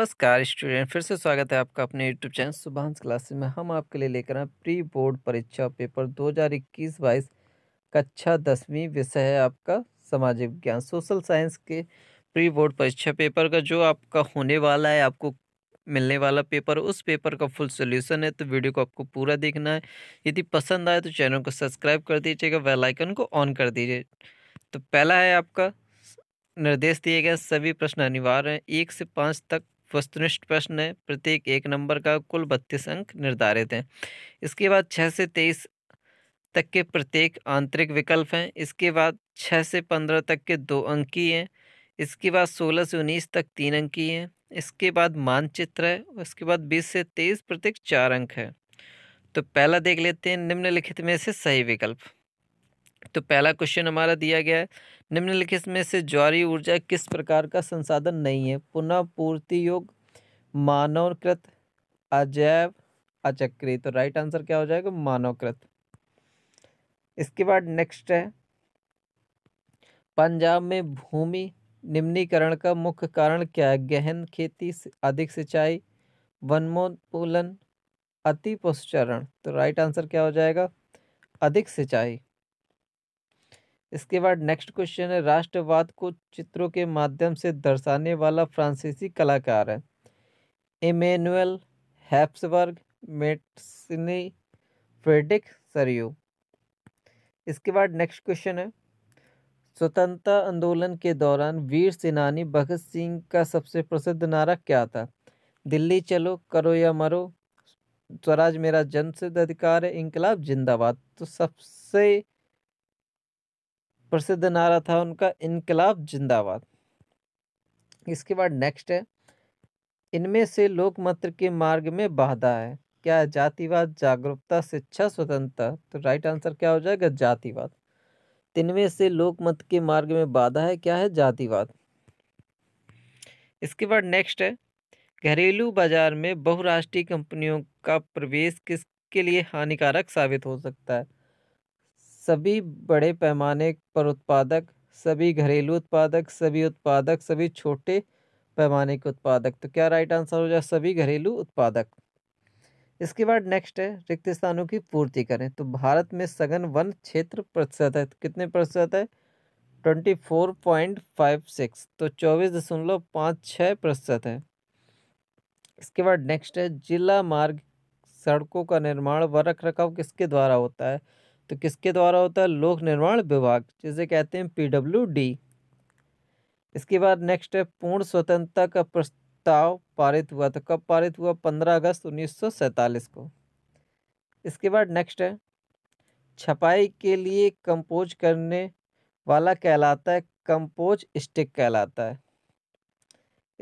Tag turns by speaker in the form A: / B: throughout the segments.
A: नमस्कार स्टूडेंट फिर से स्वागत है आपका अपने यूट्यूब चैनल सुबहांस क्लासेस में हम आपके लिए लेकर आए प्री बोर्ड परीक्षा पेपर 2021 बाईस कक्षा दसवीं विषय है आपका सामाजिक विज्ञान सोशल साइंस के प्री बोर्ड परीक्षा पेपर का जो आपका होने वाला है आपको मिलने वाला पेपर उस पेपर का फुल सोल्यूशन है तो वीडियो को आपको पूरा देखना है यदि पसंद आए तो चैनल को सब्सक्राइब कर दीजिएगा वेलाइकन को ऑन कर दीजिए तो पहला है आपका निर्देश दिए गए सभी प्रश्न अनिवार्य हैं एक से पाँच तक वस्तुनिष्ठ प्रश्न है प्रत्येक एक नंबर का कुल बत्तीस अंक निर्धारित हैं इसके बाद छः से तेईस तक के प्रत्येक आंतरिक विकल्प हैं इसके बाद छः से पंद्रह तक के दो अंक हैं इसके बाद सोलह से उन्नीस तक तीन अंक हैं इसके बाद मानचित्र है उसके बाद बीस से तेईस प्रत्येक चार अंक है तो पहला देख लेते हैं निम्नलिखित में से सही विकल्प तो पहला क्वेश्चन हमारा दिया गया है निम्नलिखित में से ज्वारी ऊर्जा किस प्रकार का संसाधन नहीं है पुनः पूर्ति योग मानवकृत अजैव अचक्री तो राइट आंसर क्या हो जाएगा मानवकृत इसके बाद नेक्स्ट है पंजाब में भूमि निम्नीकरण का मुख्य कारण क्या है गहन खेती अधिक सिंचाई वनमोत्पूलन अति पुष्चरण तो राइट आंसर क्या हो जाएगा अधिक सिंचाई इसके बाद नेक्स्ट क्वेश्चन है राष्ट्रवाद को चित्रों के माध्यम से दर्शाने वाला फ्रांसीसी कलाकार है इमेनुअल हैप्सबर्ग मेटनी फ्रेडिक सरयू इसके बाद नेक्स्ट क्वेश्चन है स्वतंत्रता आंदोलन के दौरान वीर सेनानी भगत सिंह का सबसे प्रसिद्ध नारा क्या था दिल्ली चलो करो या मरो स्वराज मेरा सिद्ध अधिकार है इनकलाब जिंदाबाद तो सबसे प्रसिद्ध नारा था उनका इनकलाब जिंदाबाद इसके बाद नेक्स्ट है इनमें से लोकमत के मार्ग में बाधा है क्या जातिवाद जागरूकता शिक्षा स्वतंत्रता तो राइट आंसर क्या हो जाएगा जातिवाद इनमें से लोकमत के मार्ग में बाधा है क्या है जातिवाद इसके बाद नेक्स्ट है घरेलू बाजार में बहुराष्ट्रीय कंपनियों का प्रवेश किसके लिए हानिकारक साबित हो सकता है सभी बड़े पैमाने पर उत्पादक सभी घरेलू उत्पादक सभी उत्पादक सभी छोटे पैमाने के उत्पादक तो क्या राइट आंसर हो जाए सभी घरेलू उत्पादक इसके बाद नेक्स्ट है रिक्त स्थानों की पूर्ति करें तो भारत में सघन वन क्षेत्र प्रतिशत है तो कितने प्रतिशत है twenty four point five six तो चौबीस दशमलव पाँच छः प्रतिशत है इसके बाद नेक्स्ट है जिला मार्ग सड़कों का निर्माण व रख रखाव किसके द्वारा होता है तो किसके द्वारा होता है लोक निर्माण विभाग जिसे कहते हैं पीडब्ल्यूडी इसके बाद नेक्स्ट है पूर्ण स्वतंत्रता का प्रस्ताव पारित हुआ तो कब पारित हुआ पंद्रह अगस्त उन्नीस को इसके बाद नेक्स्ट है छपाई के लिए कंपोज करने वाला कहलाता है कंपोज स्टिक कहलाता है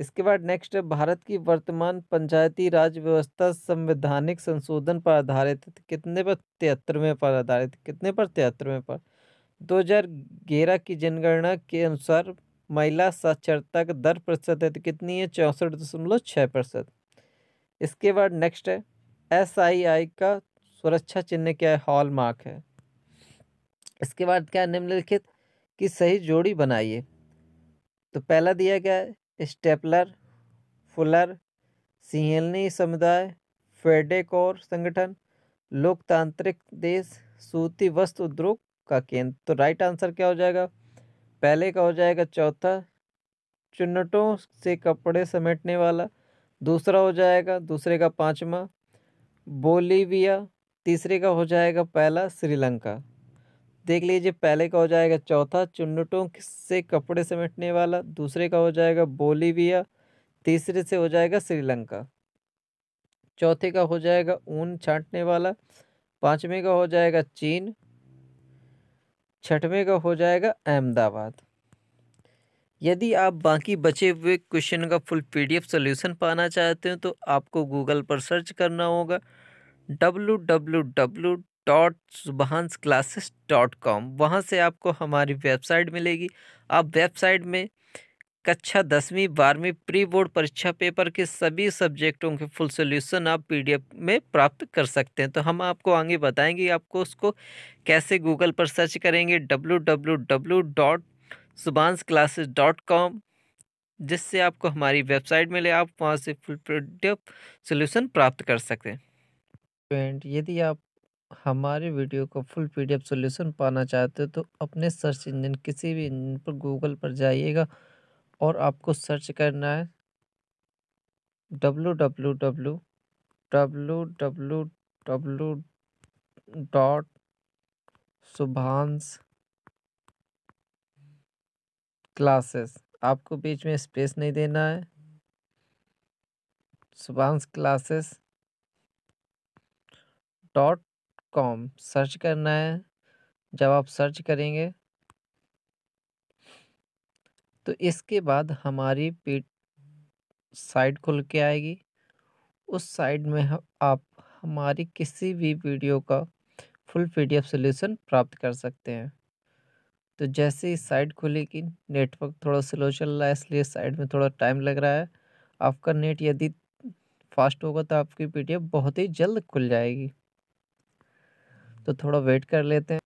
A: इसके बाद नेक्स्ट भारत की वर्तमान पंचायती राज व्यवस्था संवैधानिक संशोधन पर आधारित कितने पर तिहत्तरवें पर आधारित कितने पर तिहत्तरवें पर 2011 की जनगणना के अनुसार महिला साक्षरता का दर प्रतिशत है तो कितनी है चौंसठ दशमलव छः प्रतिशत इसके बाद नेक्स्ट है एस आई आई का सुरक्षा चिन्ह क्या है हॉल मार्क है इसके बाद क्या निम्नलिखित की सही जोड़ी बनाइए तो पहला दिया गया है स्टेपलर फुलर सीएलनी समुदाय और संगठन लोकतांत्रिक देश सूती वस्त्र उद्योग का केंद्र तो राइट आंसर क्या हो जाएगा पहले का हो जाएगा चौथा चुन्नटों से कपड़े समेटने वाला दूसरा हो जाएगा दूसरे का पाँचवा बोलीविया तीसरे का हो जाएगा पहला श्रीलंका देख लीजिए पहले का हो जाएगा चौथा चुन्नटों से कपड़े समेटने वाला दूसरे का हो जाएगा बोलीविया तीसरे से हो जाएगा श्रीलंका चौथे का हो जाएगा ऊन छांटने वाला पाँचवें का हो जाएगा चीन छठवें का हो जाएगा अहमदाबाद यदि आप बाकी बचे हुए क्वेश्चन का फुल पीडीएफ सॉल्यूशन पाना चाहते हो तो आपको गूगल पर सर्च करना होगा डब्लू डब्लू डब्लू डॉट सुबहानस क्लासेस डॉट कॉम वहाँ से आपको हमारी वेबसाइट मिलेगी आप वेबसाइट में कक्षा दसवीं बारहवीं प्री बोर्ड परीक्षा पेपर के सभी सब्जेक्टों के फुल सॉल्यूशन आप पीडीएफ में प्राप्त कर सकते हैं तो हम आपको आगे बताएंगे आपको उसको कैसे गूगल पर सर्च करेंगे डब्लू डब्लू डब्लू डॉट सुबानस क्लासेस डॉट कॉम जिससे आपको हमारी वेबसाइट मिले आप वहाँ से फुल पीडीएफ सॉल्यूशन प्राप्त कर सकते हैं फ्रेंड यदि आप हमारे वीडियो का फुल पीडीएफ सॉल्यूशन पाना चाहते हो तो अपने सर्च इंजन किसी भी इंजन पर गूगल पर जाइएगा और आपको सर्च करना है W W W W W W dot Subhansh classes आपको बीच में स्पेस नहीं देना है Subhansh classes dot com search करना है जब आप सर्च करेंगे तो इसके बाद हमारी पी साइट खुल के आएगी उस साइट में हम आप हमारी किसी भी वीडियो का फुल पीडीएफ सॉल्यूशन प्राप्त कर सकते हैं तो जैसे ही साइट खुलेगी नेटवर्क थोड़ा स्लो चल रहा है इसलिए साइट में थोड़ा टाइम लग रहा है आपका नेट यदि फास्ट होगा तो आपकी पीडीएफ बहुत ही जल्द खुल जाएगी तो थोड़ा वेट कर लेते हैं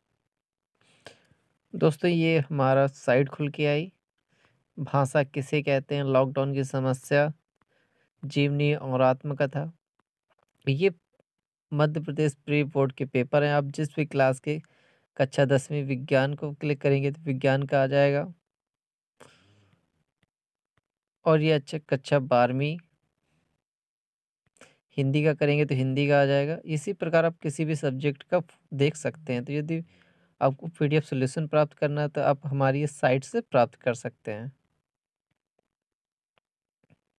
A: दोस्तों ये हमारा साइट खुल के आई भाषा किसे कहते हैं लॉकडाउन की समस्या जीवनी और आत्मकथा ये मध्य प्रदेश प्री बोर्ड के पेपर हैं आप जिस भी क्लास के कक्षा दसवीं विज्ञान को क्लिक करेंगे तो विज्ञान का आ जाएगा और ये अच्छा कक्षा बारहवीं हिंदी का करेंगे तो हिंदी का आ जाएगा इसी प्रकार आप किसी भी सब्जेक्ट का देख सकते हैं तो यदि आपको पी डी प्राप्त करना है तो आप हमारी साइट से प्राप्त कर सकते हैं